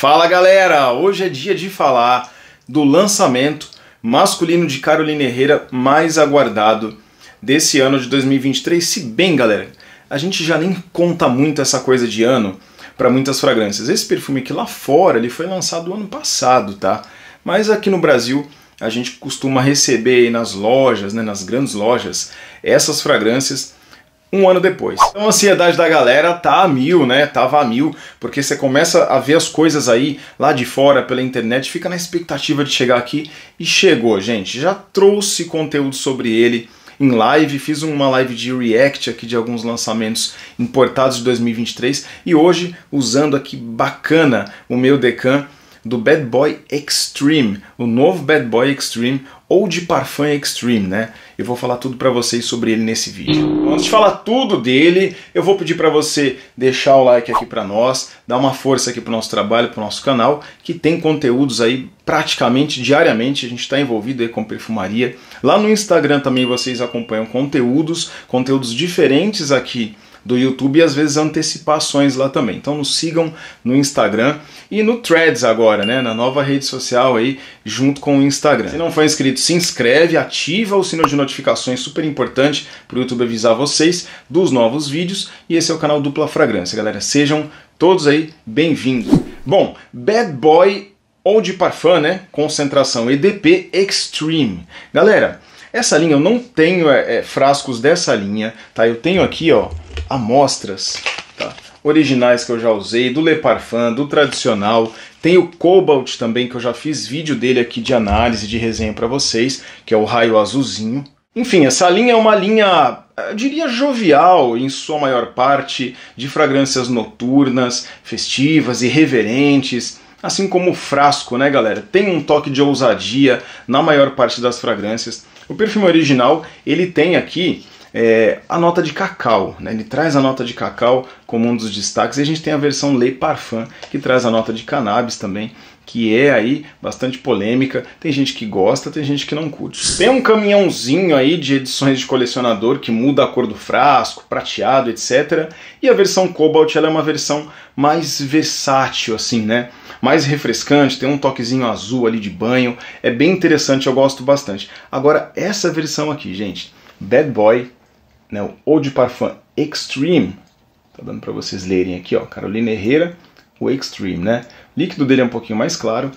Fala galera! Hoje é dia de falar do lançamento masculino de Carolina Herrera mais aguardado desse ano de 2023. Se bem, galera, a gente já nem conta muito essa coisa de ano para muitas fragrâncias. Esse perfume aqui lá fora ele foi lançado ano passado, tá? Mas aqui no Brasil a gente costuma receber nas lojas, né, nas grandes lojas, essas fragrâncias um ano depois. Então a ansiedade da galera tá a mil, né? Tava a mil, porque você começa a ver as coisas aí lá de fora pela internet, fica na expectativa de chegar aqui e chegou, gente. Já trouxe conteúdo sobre ele em live, fiz uma live de react aqui de alguns lançamentos importados de 2023 e hoje usando aqui bacana o meu Decan do Bad Boy Extreme, o novo Bad Boy Extreme, ou de Parfum Extreme, né? Eu vou falar tudo para vocês sobre ele nesse vídeo. Então, antes de falar tudo dele, eu vou pedir para você deixar o like aqui para nós, dar uma força aqui para o nosso trabalho, para o nosso canal, que tem conteúdos aí praticamente diariamente, a gente está envolvido aí com perfumaria. Lá no Instagram também vocês acompanham conteúdos, conteúdos diferentes aqui do YouTube e às vezes antecipações lá também. Então nos sigam no Instagram e no Threads agora, né, na nova rede social aí, junto com o Instagram. Se não for inscrito, se inscreve, ativa o sino de notificações, super importante para o YouTube avisar vocês dos novos vídeos. E esse é o canal Dupla Fragrância, galera. Sejam todos aí bem-vindos. Bom, Bad Boy ou de Parfum, né? Concentração EDP Extreme. Galera, essa linha eu não tenho é, é, frascos dessa linha, tá? Eu tenho aqui, ó, amostras tá? originais que eu já usei, do Le Parfum do tradicional. Tem o Cobalt também, que eu já fiz vídeo dele aqui de análise, de resenha para vocês, que é o raio azulzinho. Enfim, essa linha é uma linha, eu diria, jovial em sua maior parte, de fragrâncias noturnas, festivas, irreverentes, assim como o frasco, né, galera? Tem um toque de ousadia na maior parte das fragrâncias. O perfume original, ele tem aqui é, a nota de cacau. Né? Ele traz a nota de cacau como um dos destaques. E a gente tem a versão Le Parfum, que traz a nota de cannabis também, que é aí bastante polêmica. Tem gente que gosta, tem gente que não curte. Tem um caminhãozinho aí de edições de colecionador que muda a cor do frasco, prateado, etc. E a versão Cobalt ela é uma versão mais versátil, assim, né? Mais refrescante, tem um toquezinho azul ali de banho. É bem interessante, eu gosto bastante. Agora, essa versão aqui, gente, Bad Boy né, o Eau de Parfum Extreme, tá dando para vocês lerem aqui, ó, Carolina Herrera, o Extreme, né? O líquido dele é um pouquinho mais claro.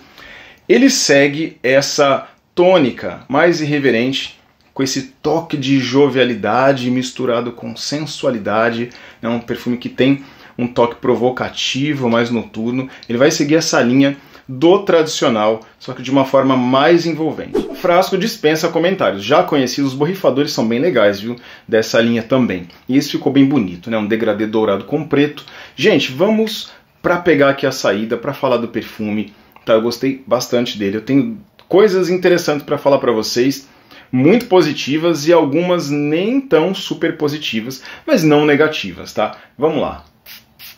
Ele segue essa tônica mais irreverente, com esse toque de jovialidade misturado com sensualidade, é né, um perfume que tem um toque provocativo, mais noturno. Ele vai seguir essa linha do tradicional, só que de uma forma mais envolvente. O frasco dispensa comentários. Já conhecidos, os borrifadores são bem legais, viu? Dessa linha também. E isso ficou bem bonito, né? Um degradê dourado com preto. Gente, vamos para pegar aqui a saída, para falar do perfume. Tá, eu gostei bastante dele. Eu tenho coisas interessantes para falar para vocês muito positivas e algumas nem tão super positivas, mas não negativas, tá? Vamos lá.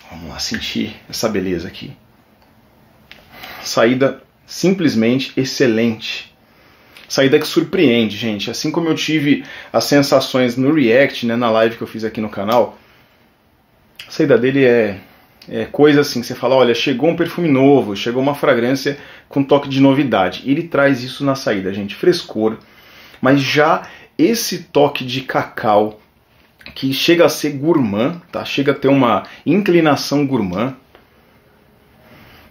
Vamos lá sentir essa beleza aqui. Saída simplesmente excelente. Saída que surpreende, gente. Assim como eu tive as sensações no React, né, na live que eu fiz aqui no canal, a saída dele é, é coisa assim: você fala, olha, chegou um perfume novo, chegou uma fragrância com toque de novidade. Ele traz isso na saída, gente, frescor, mas já esse toque de cacau que chega a ser gourmand, tá? Chega a ter uma inclinação gourmand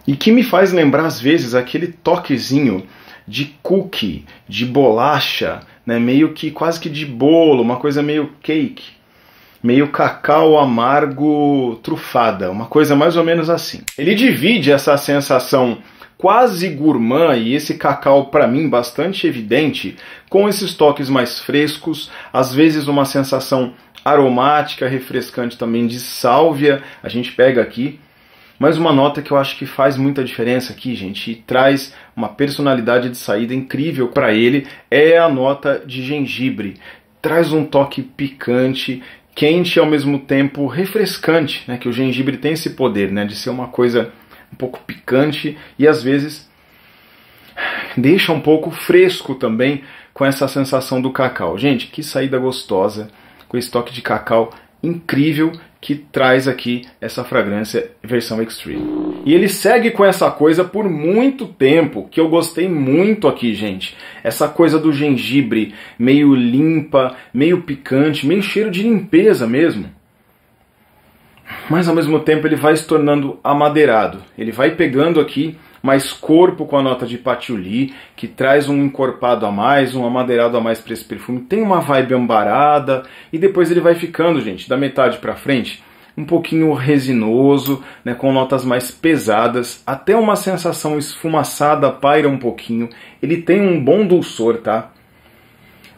e que me faz lembrar às vezes aquele toquezinho de cookie, de bolacha, né, meio que quase que de bolo, uma coisa meio cake, meio cacau amargo trufada, uma coisa mais ou menos assim. Ele divide essa sensação quase gourmand e esse cacau para mim bastante evidente, com esses toques mais frescos, às vezes uma sensação aromática, refrescante também de sálvia. A gente pega aqui mas uma nota que eu acho que faz muita diferença aqui, gente, e traz uma personalidade de saída incrível para ele, é a nota de gengibre. Traz um toque picante, quente e ao mesmo tempo refrescante, né? Que o gengibre tem esse poder, né? De ser uma coisa um pouco picante e às vezes deixa um pouco fresco também com essa sensação do cacau. Gente, que saída gostosa com esse toque de cacau incrível que traz aqui essa fragrância versão Extreme. E ele segue com essa coisa por muito tempo, que eu gostei muito aqui, gente. Essa coisa do gengibre, meio limpa, meio picante, meio cheiro de limpeza mesmo. Mas ao mesmo tempo ele vai se tornando amadeirado. Ele vai pegando aqui mais corpo com a nota de patchouli, que traz um encorpado a mais, um amadeirado a mais para esse perfume. Tem uma vibe ambarada e depois ele vai ficando, gente, da metade para frente, um pouquinho resinoso, né, com notas mais pesadas, até uma sensação esfumaçada paira um pouquinho. Ele tem um bom dulçor, tá?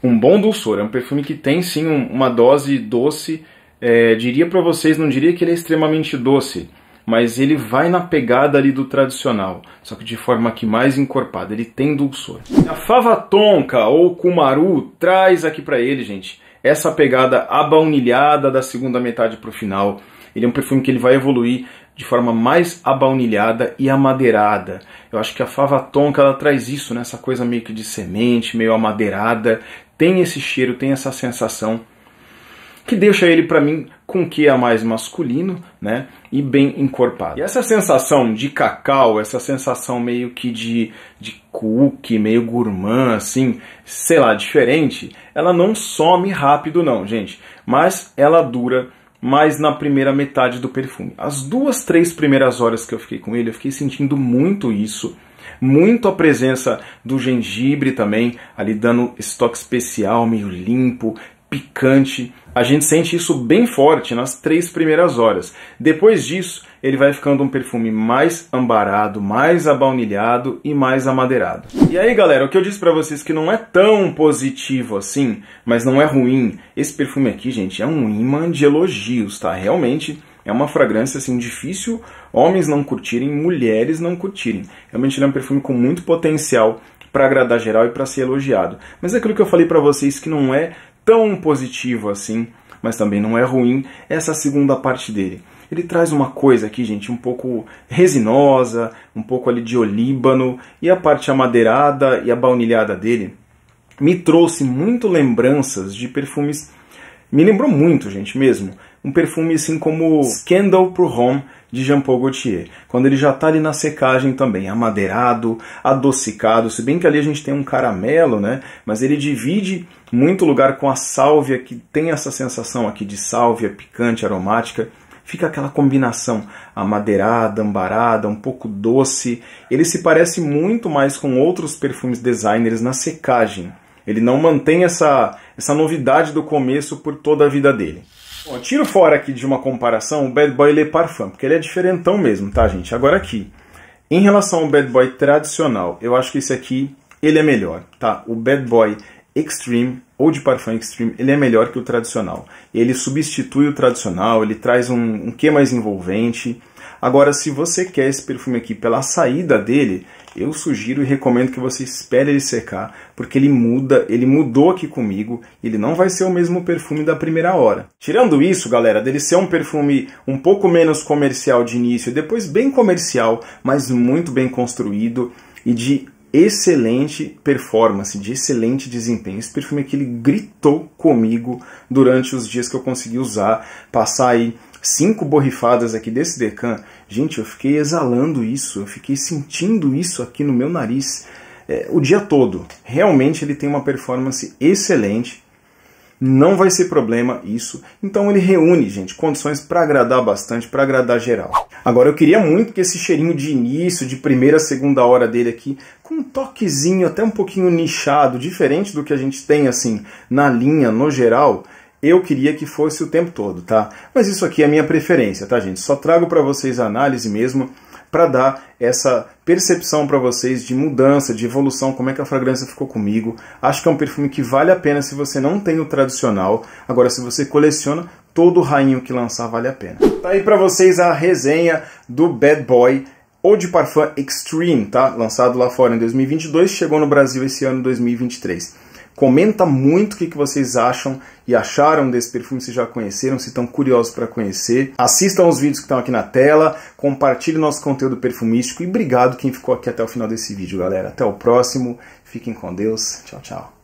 Um bom dulçor, é um perfume que tem sim uma dose doce. É, diria para vocês, não diria que ele é extremamente doce, mas ele vai na pegada ali do tradicional, só que de forma que mais encorpada, ele tem dulçor. A fava tonka ou kumaru traz aqui para ele, gente, essa pegada abaunilhada da segunda metade para o final. Ele é um perfume que ele vai evoluir de forma mais abaunilhada e amadeirada. Eu acho que a fava tonka ela traz isso, né? essa coisa meio que de semente, meio amadeirada. Tem esse cheiro, tem essa sensação que deixa ele para mim com que é mais masculino, né, e bem encorpado. E essa sensação de cacau, essa sensação meio que de, de cookie, meio gourmand, assim, sei lá, diferente, ela não some rápido não, gente, mas ela dura mais na primeira metade do perfume. As duas, três primeiras horas que eu fiquei com ele, eu fiquei sentindo muito isso, muito a presença do gengibre também, ali dando esse toque especial, meio limpo, picante. A gente sente isso bem forte nas três primeiras horas. Depois disso, ele vai ficando um perfume mais ambarado, mais abaunilhado e mais amadeirado. E aí, galera, o que eu disse para vocês que não é tão positivo assim, mas não é ruim. Esse perfume aqui, gente, é um imã de elogios, tá? Realmente é uma fragrância assim difícil homens não curtirem, mulheres não curtirem. Realmente ele é um perfume com muito potencial para agradar geral e para ser elogiado. Mas é aquilo que eu falei para vocês que não é tão positivo assim, mas também não é ruim essa segunda parte dele. Ele traz uma coisa aqui, gente, um pouco resinosa, um pouco ali de olíbano, e a parte amadeirada e a baunilhada dele me trouxe muito lembranças de perfumes me lembrou muito, gente, mesmo. Um perfume assim como Scandal Pro Home de Jean Paul Gaultier, quando ele já está ali na secagem também, amadeirado, adocicado, se bem que ali a gente tem um caramelo, né? Mas ele divide muito lugar com a sálvia que tem essa sensação aqui de sálvia picante, aromática. Fica aquela combinação amadeirada, ambarada, um pouco doce. Ele se parece muito mais com outros perfumes designers na secagem. Ele não mantém essa, essa novidade do começo por toda a vida dele. Bom, tiro fora aqui de uma comparação o Bad Boy Le Parfum, porque ele é diferentão mesmo, tá, gente? Agora aqui, em relação ao Bad Boy tradicional, eu acho que esse aqui, ele é melhor, tá? O Bad Boy Extreme ou de Parfum Extreme, ele é melhor que o tradicional. Ele substitui o tradicional, ele traz um, um que mais envolvente. Agora, se você quer esse perfume aqui pela saída dele, eu sugiro e recomendo que você espere ele secar, porque ele muda, ele mudou aqui comigo, ele não vai ser o mesmo perfume da primeira hora. Tirando isso, galera, dele ser um perfume um pouco menos comercial de início, depois bem comercial, mas muito bem construído e de excelente performance, de excelente desempenho. Esse perfume aqui ele gritou comigo durante os dias que eu consegui usar, passar aí cinco borrifadas aqui desse Decan, gente, eu fiquei exalando isso, eu fiquei sentindo isso aqui no meu nariz é, o dia todo. Realmente ele tem uma performance excelente, não vai ser problema isso. Então ele reúne, gente, condições para agradar bastante, para agradar geral. Agora eu queria muito que esse cheirinho de início, de primeira, segunda hora dele aqui, com um toquezinho até um pouquinho nichado, diferente do que a gente tem assim na linha no geral, eu queria que fosse o tempo todo, tá? Mas isso aqui é a minha preferência, tá, gente? Só trago para vocês a análise mesmo para dar essa percepção para vocês de mudança, de evolução, como é que a fragrância ficou comigo. Acho que é um perfume que vale a pena se você não tem o tradicional. Agora, se você coleciona, todo rainho que lançar vale a pena. Tá aí para vocês a resenha do Bad Boy ou de Parfum Extreme, tá? Lançado lá fora em 2022, chegou no Brasil esse ano 2023. Comenta muito o que, vocês acham e acharam desse perfume, se já conheceram, se estão curiosos para conhecer. Assistam aos vídeos que estão aqui na tela, compartilhe nosso conteúdo perfumístico e obrigado quem ficou aqui até o final desse vídeo, galera. Até o próximo, fiquem com Deus, tchau, tchau.